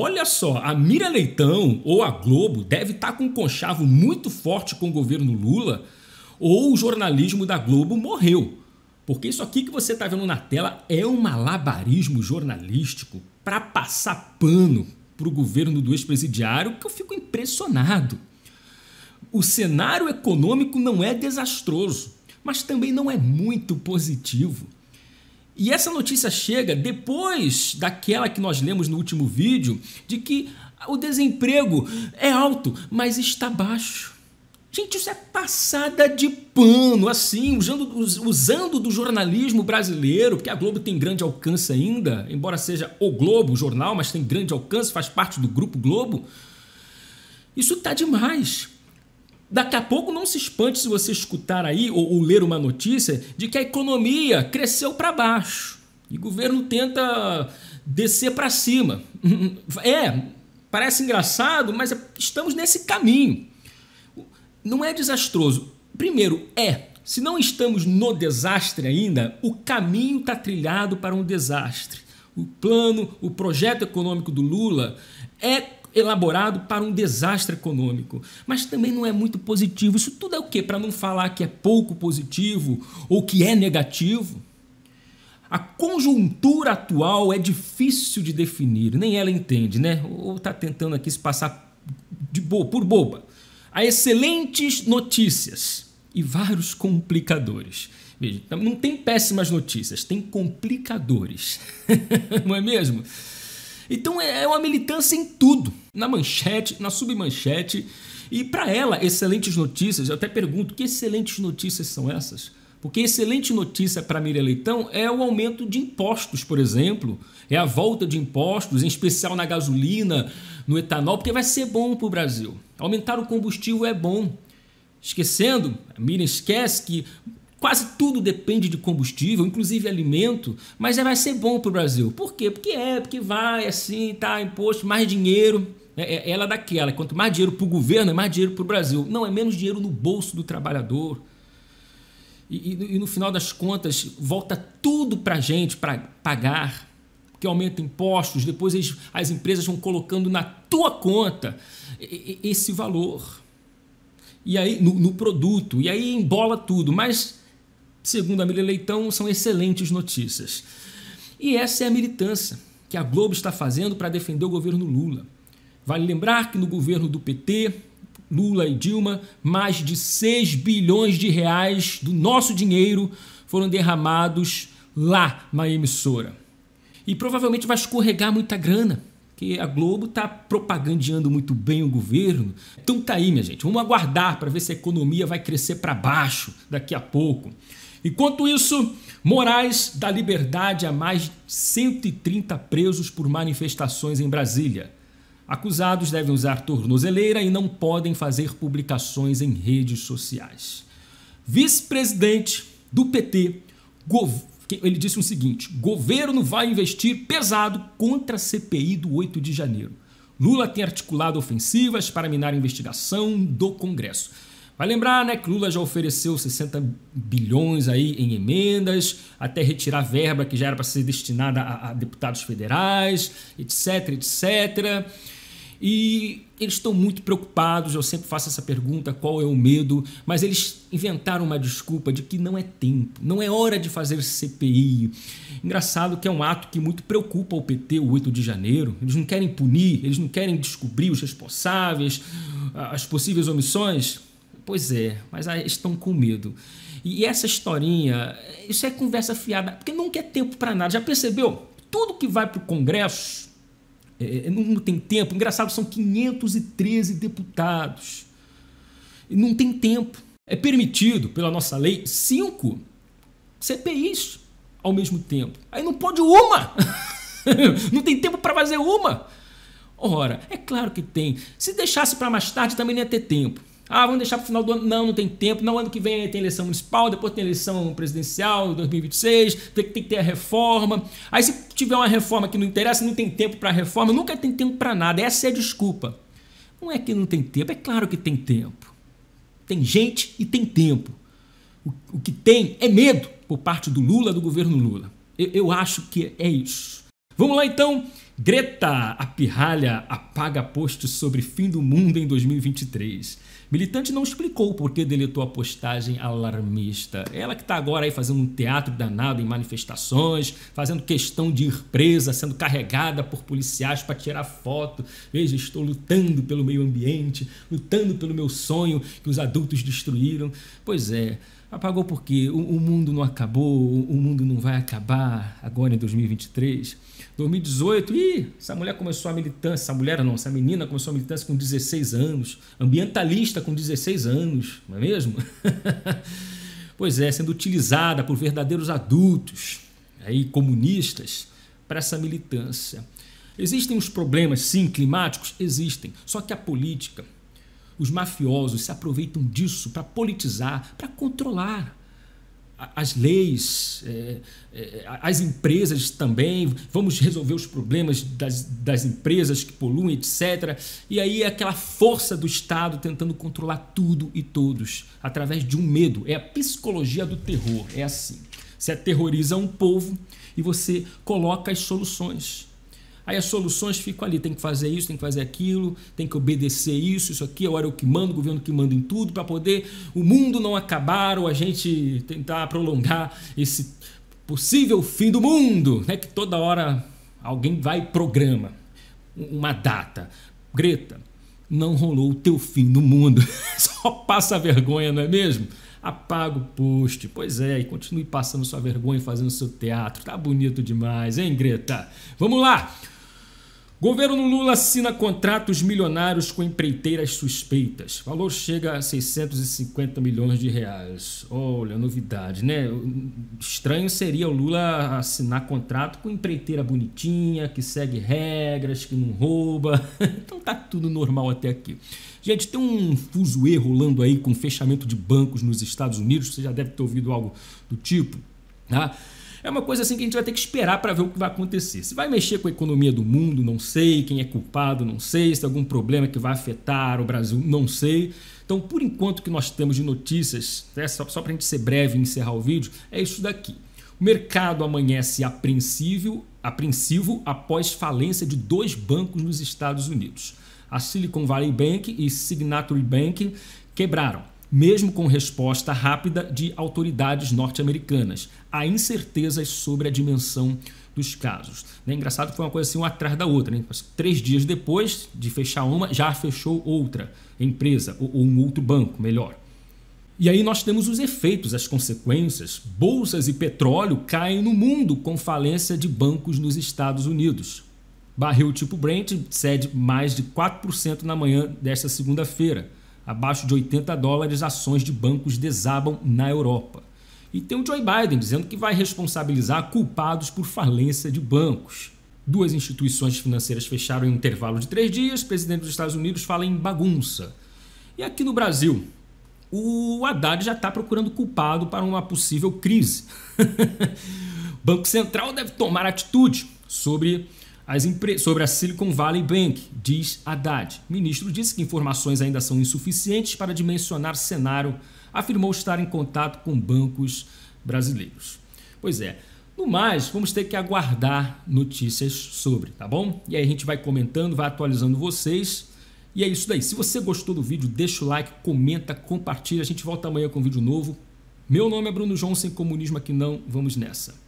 Olha só, a Mira Leitão ou a Globo deve estar tá com um conchavo muito forte com o governo Lula, ou o jornalismo da Globo morreu. Porque isso aqui que você está vendo na tela é um malabarismo jornalístico para passar pano para o governo do ex-presidiário que eu fico impressionado. O cenário econômico não é desastroso, mas também não é muito positivo. E essa notícia chega depois daquela que nós lemos no último vídeo, de que o desemprego é alto, mas está baixo. Gente, isso é passada de pano, assim, usando, usando do jornalismo brasileiro, porque a Globo tem grande alcance ainda, embora seja o Globo, o jornal, mas tem grande alcance, faz parte do Grupo Globo. Isso tá demais. Daqui a pouco não se espante se você escutar aí ou, ou ler uma notícia de que a economia cresceu para baixo e o governo tenta descer para cima. É, parece engraçado, mas estamos nesse caminho. Não é desastroso. Primeiro, é. Se não estamos no desastre ainda, o caminho está trilhado para um desastre. O plano, o projeto econômico do Lula é elaborado para um desastre econômico, mas também não é muito positivo. Isso tudo é o quê? Para não falar que é pouco positivo ou que é negativo. A conjuntura atual é difícil de definir, nem ela entende, né? Ou está tentando aqui se passar de bo por boba. Há excelentes notícias e vários complicadores. Veja, não tem péssimas notícias, tem complicadores. não é mesmo? Então é, é uma militância em tudo, na manchete, na submanchete. E para ela, excelentes notícias, eu até pergunto, que excelentes notícias são essas? Porque excelente notícia para Miriam Leitão é o aumento de impostos, por exemplo, é a volta de impostos, em especial na gasolina, no etanol, porque vai ser bom para o Brasil. Aumentar o combustível é bom. Esquecendo, a Miriam esquece que Quase tudo depende de combustível, inclusive alimento, mas é, vai ser bom para o Brasil. Por quê? Porque é, porque vai, assim, tá, imposto, mais dinheiro. Né? É, ela é daquela. Quanto mais dinheiro para o governo, é mais dinheiro para o Brasil. Não, é menos dinheiro no bolso do trabalhador. E, e, e no final das contas, volta tudo para a gente para pagar, que aumenta impostos, depois eles, as empresas vão colocando na tua conta esse valor. E aí, no, no produto, e aí embola tudo. Mas Segundo a Miriam Leitão, são excelentes notícias. E essa é a militância que a Globo está fazendo para defender o governo Lula. Vale lembrar que no governo do PT, Lula e Dilma, mais de 6 bilhões de reais do nosso dinheiro foram derramados lá na emissora. E provavelmente vai escorregar muita grana, que a Globo está propagandeando muito bem o governo. Então tá aí, minha gente, vamos aguardar para ver se a economia vai crescer para baixo daqui a pouco. Enquanto isso, Moraes dá liberdade a mais 130 presos por manifestações em Brasília. Acusados devem usar tornozeleira e não podem fazer publicações em redes sociais. Vice-presidente do PT, ele disse o seguinte: governo vai investir pesado contra a CPI do 8 de janeiro. Lula tem articulado ofensivas para minar a investigação do Congresso. Vai lembrar né, que Lula já ofereceu 60 bilhões aí em emendas, até retirar verba que já era para ser destinada a, a deputados federais, etc, etc. E eles estão muito preocupados, eu sempre faço essa pergunta, qual é o medo, mas eles inventaram uma desculpa de que não é tempo, não é hora de fazer CPI. Engraçado que é um ato que muito preocupa o PT o 8 de janeiro. Eles não querem punir, eles não querem descobrir os responsáveis, as possíveis omissões. Pois é, mas estão com medo. E essa historinha, isso é conversa fiada, porque nunca é tempo para nada. Já percebeu? Tudo que vai para o Congresso é, é não tem tempo. Engraçado, são 513 deputados. Não tem tempo. É permitido, pela nossa lei, cinco CPIs ao mesmo tempo. Aí não pode uma! não tem tempo para fazer uma! Ora, é claro que tem. Se deixasse para mais tarde também não ia ter tempo. Ah, vamos deixar para o final do ano. Não, não tem tempo. Não, ano que vem tem eleição municipal, depois tem eleição presidencial, 2026, tem, tem que ter a reforma. Aí se tiver uma reforma que não interessa, não tem tempo para a reforma, nunca tem tempo para nada. Essa é a desculpa. Não é que não tem tempo, é claro que tem tempo. Tem gente e tem tempo. O, o que tem é medo por parte do Lula, do governo Lula. eu, eu acho que é isso. Vamos lá então Greta, a pirralha, apaga post sobre fim do mundo em 2023. Militante não explicou por que deletou a postagem alarmista. Ela que está agora aí fazendo um teatro danado em manifestações, fazendo questão de ir presa, sendo carregada por policiais para tirar foto. Veja, estou lutando pelo meio ambiente, lutando pelo meu sonho que os adultos destruíram. Pois é, Apagou porque o, o mundo não acabou, o, o mundo não vai acabar agora em 2023. 2018, e essa mulher começou a militância, essa mulher não, essa menina começou a militância com 16 anos, ambientalista com 16 anos, não é mesmo? pois é, sendo utilizada por verdadeiros adultos, aí comunistas, para essa militância. Existem os problemas, sim, climáticos? Existem. Só que a política, os mafiosos se aproveitam disso para politizar, para controlar as leis, é, é, as empresas também, vamos resolver os problemas das, das empresas que poluem, etc. E aí é aquela força do Estado tentando controlar tudo e todos através de um medo. É a psicologia do terror, é assim. Você aterroriza um povo e você coloca as soluções. Aí as soluções ficam ali, tem que fazer isso, tem que fazer aquilo, tem que obedecer isso, isso aqui, agora eu é que mando, o governo que manda em tudo, para poder o mundo não acabar ou a gente tentar prolongar esse possível fim do mundo, né? que toda hora alguém vai e programa uma data. Greta, não rolou o teu fim do mundo, só passa vergonha, não é mesmo? apaga o post. Pois é, e continue passando sua vergonha fazendo seu teatro. Tá bonito demais, hein, Greta? Vamos lá! Governo Lula assina contratos milionários com empreiteiras suspeitas. Valor chega a 650 milhões de reais. Olha, novidade, né? Estranho seria o Lula assinar contrato com empreiteira bonitinha, que segue regras, que não rouba. Então tá tudo normal até aqui. Gente, tem um fuso erro rolando aí com fechamento de bancos nos Estados Unidos. Você já deve ter ouvido algo do tipo, tá? Né? É uma coisa assim que a gente vai ter que esperar para ver o que vai acontecer. Se vai mexer com a economia do mundo, não sei. Quem é culpado, não sei. Se tem algum problema que vai afetar o Brasil, não sei. Então, por enquanto que nós temos de notícias, né, só para a gente ser breve e encerrar o vídeo, é isso daqui. O mercado amanhece apreensível, apreensivo após falência de dois bancos nos Estados Unidos. A Silicon Valley Bank e Signature Bank quebraram mesmo com resposta rápida de autoridades norte-americanas. Há incertezas sobre a dimensão dos casos. Né? Engraçado que foi uma coisa assim, uma atrás da outra. Né? Três dias depois de fechar uma, já fechou outra empresa, ou, ou um outro banco, melhor. E aí nós temos os efeitos, as consequências. Bolsas e petróleo caem no mundo com falência de bancos nos Estados Unidos. Barril tipo Brent cede mais de 4% na manhã desta segunda-feira Abaixo de 80 dólares, ações de bancos desabam na Europa. E tem o Joe Biden dizendo que vai responsabilizar culpados por falência de bancos. Duas instituições financeiras fecharam em um intervalo de três dias, o presidente dos Estados Unidos fala em bagunça. E aqui no Brasil, o Haddad já está procurando culpado para uma possível crise. o Banco Central deve tomar atitude sobre sobre a Silicon Valley Bank, diz Haddad. O ministro disse que informações ainda são insuficientes para dimensionar cenário, afirmou estar em contato com bancos brasileiros. Pois é, no mais, vamos ter que aguardar notícias sobre, tá bom? E aí a gente vai comentando, vai atualizando vocês. E é isso daí. Se você gostou do vídeo, deixa o like, comenta, compartilha. A gente volta amanhã com um vídeo novo. Meu nome é Bruno Johnson, Comunismo Aqui Não. Vamos nessa.